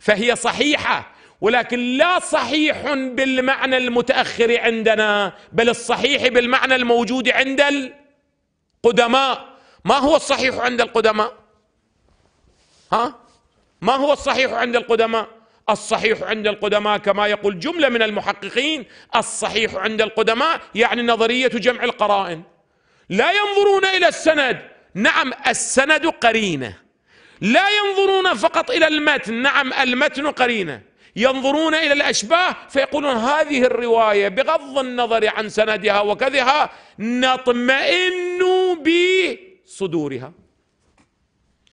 فهي صحيحه ولكن لا صحيح بالمعنى المتاخر عندنا بل الصحيح بالمعنى الموجود عند القدماء ما هو الصحيح عند القدماء ها ما هو الصحيح عند القدماء الصحيح عند القدماء كما يقول جمله من المحققين الصحيح عند القدماء يعني نظريه جمع القرائن لا ينظرون الى السند نعم السند قرينه لا ينظرون فقط إلى المتن نعم المتن قرينة ينظرون إلى الأشباه فيقولون هذه الرواية بغض النظر عن سندها وكذها نطمئن بصدورها